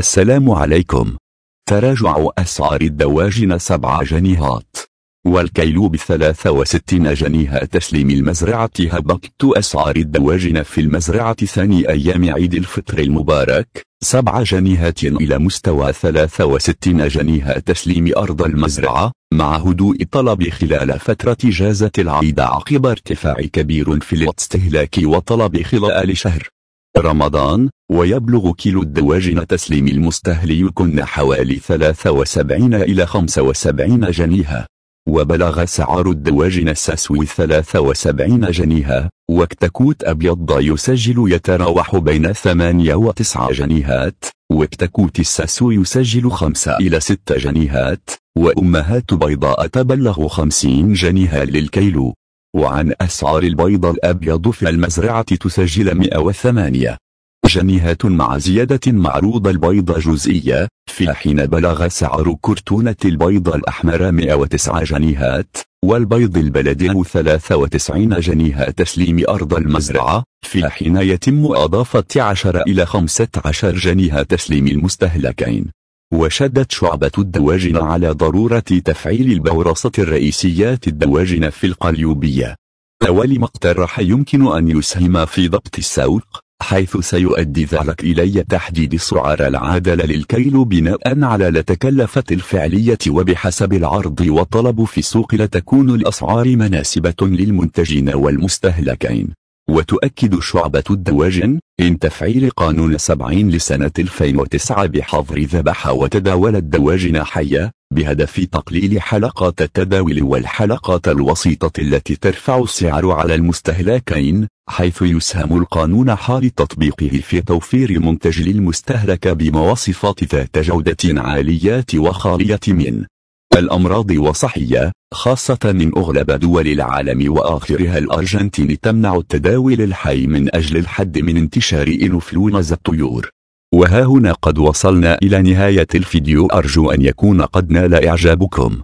السلام عليكم تراجع أسعار الدواجن سبع جنيهات والكيلو بثلاثة وستين جنيه تسليم المزرعة هبطت أسعار الدواجن في المزرعة ثاني أيام عيد الفطر المبارك سبع جنيهات إلى مستوى 63 جنيه تسليم أرض المزرعة مع هدوء الطلب خلال فترة إجازة العيد عقب ارتفاع كبير في الاستهلاك وطلب خلال شهر رمضان ويبلغ كيلو الدواجن تسليم المستهلكن حوالي 73 إلى 75 جنيها وبلغ سعر الدواجن الساسوي 73 جنيها وكتكوت أبيض يسجل يتراوح بين 8 و 9 جنيهات وكتكوت الساسو يسجل 5 إلى 6 جنيهات وأمهات بيضاء تبلغ 50 جنيها للكيلو وعن أسعار البيض الأبيض في المزرعة تسجل 108 جنيهات مع زيادة معروض البيض جزئية في حين بلغ سعر كرتونة البيض الأحمر 109 جنيهات والبيض البلدي 93 جنيه تسليم أرض المزرعة في حين يتم أضافة 10 إلى 15 جنيه تسليم المستهلكين وشدت شعبة الدواجن على ضرورة تفعيل البورصة الرئيسيات الدواجن في القليوبية أول ما اقترح يمكن أن يسهم في ضبط السوق حيث سيؤدي ذلك إلي تحديد السعر العادل للكيل بناء على التكلفة الفعلية وبحسب العرض والطلب في السوق لتكون الأسعار مناسبة للمنتجين والمستهلكين وتؤكد شعبة الدواجن إن تفعيل قانون 70 لسنة 2009 بحظر ذبح وتداول الدواجن حية بهدف تقليل حلقات التداول والحلقات الوسيطة التي ترفع السعر على المستهلكين حيث يسهم القانون حال تطبيقه في توفير منتج للمستهلك بمواصفات ذات جودة عالية وخالية من الأمراض وصحية خاصة من أغلب دول العالم وآخرها الأرجنتين تمنع التداوي للحي من أجل الحد من انتشار إنفلونزا الطيور وها هنا قد وصلنا إلى نهاية الفيديو أرجو أن يكون قد نال إعجابكم